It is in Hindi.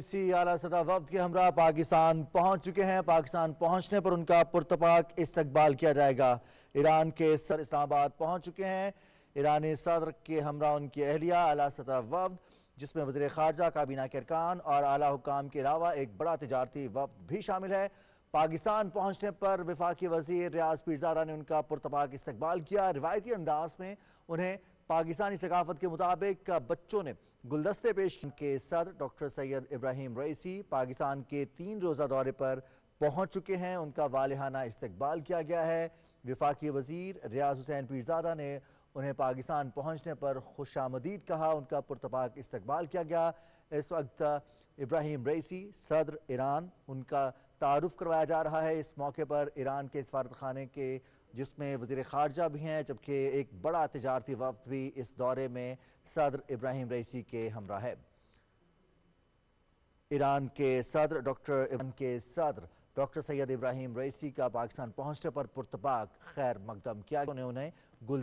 इसी आला सदा वफद के हमरा पाकिस्तान पहुंच चुके हैं पाकिस्तान पहुंचने पर उनका पुरतपाक इस्तकबाल किया जाएगा ईरान के सर इस्लामाबाद पहुंच चुके हैं ईरानी सदर के हमरा उनकी अहलिया आला सदा वफद जिसमें वजर खारजा काबीना के अरकान और आला हुकाम के अलावा एक बड़ा तजारती वफद भी शामिल है पाकिस्तान पहुंचने पर विफाकी वजीर रियाज पीरजारा ने उनका पुरतपाक इस्तकबाल किया रिवायती अंदाज में उन्हें पाकिस्तानी सकाफत के मुताबिक बच्चों ने गुलदस्ते पेश के सदर doctor Syed Ibrahim Raisi Pakistan के तीन रोज़ा दौरे पर पहुंच चुके हैं उनका वालहाना इस्तकबाल किया गया है विफाकी वजीर रियाज हुसैन पीरजादा ने उन्हें पाकिस्तान पहुंचने पर खुश आमदीद कहा उनका पुरतपाक इस्तकबाल किया गया इस वक्त इब्राहिम रईसी सदर ईरान उनका तारफ़ करवाया जा रहा है इस मौके पर ईरान के सफारत खाने के जिसमें वजीर खारजा भी हैं जबकि एक बड़ा तजारती वफद भी इस दौरे में सदर इब्राहिम रईसी के हमरा है ईरान के सदर डॉक्टर ईरान के सदर डॉक्टर सैयद इब्राहिम रईसी का पाकिस्तान पहुंचने पर पुरतपाक खैर मकदम किया उन्हें उन्हें गुल